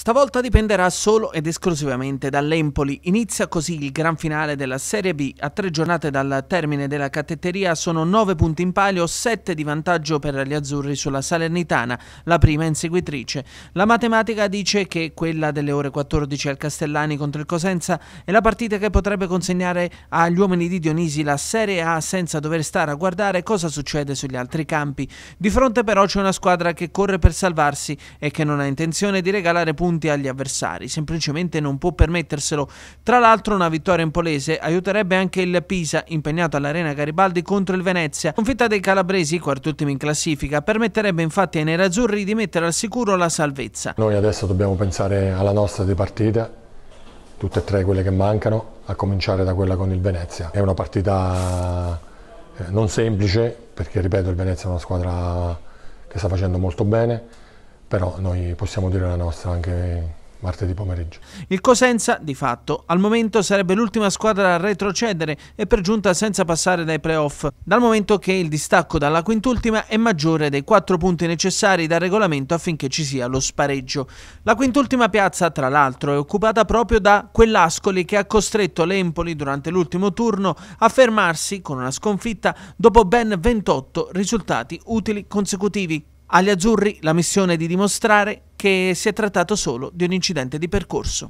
Stavolta dipenderà solo ed esclusivamente dall'Empoli. Inizia così il gran finale della Serie B. A tre giornate dal termine della catetteria sono 9 punti in palio, 7 di vantaggio per gli azzurri sulla Salernitana, la prima inseguitrice. La matematica dice che quella delle ore 14 al Castellani contro il Cosenza è la partita che potrebbe consegnare agli uomini di Dionisi la Serie A senza dover stare a guardare cosa succede sugli altri campi. Di fronte però c'è una squadra che corre per salvarsi e che non ha intenzione di regalare punti punti agli avversari, semplicemente non può permetterselo. Tra l'altro una vittoria in Polese aiuterebbe anche il Pisa, impegnato all'Arena Garibaldi contro il Venezia. Confitta dei calabresi, quart'ultimo in classifica, permetterebbe infatti ai nerazzurri di mettere al sicuro la salvezza. Noi adesso dobbiamo pensare alla nostra di partita, tutte e tre quelle che mancano, a cominciare da quella con il Venezia. È una partita eh, non semplice perché ripeto il Venezia è una squadra che sta facendo molto bene, però noi possiamo dire la nostra anche martedì pomeriggio. Il Cosenza, di fatto, al momento sarebbe l'ultima squadra a retrocedere e per giunta senza passare dai playoff, dal momento che il distacco dalla quintultima è maggiore dei quattro punti necessari dal regolamento affinché ci sia lo spareggio. La quintultima piazza, tra l'altro, è occupata proprio da quell'Ascoli che ha costretto l'Empoli durante l'ultimo turno a fermarsi con una sconfitta dopo ben 28 risultati utili consecutivi. Agli azzurri la missione di dimostrare che si è trattato solo di un incidente di percorso.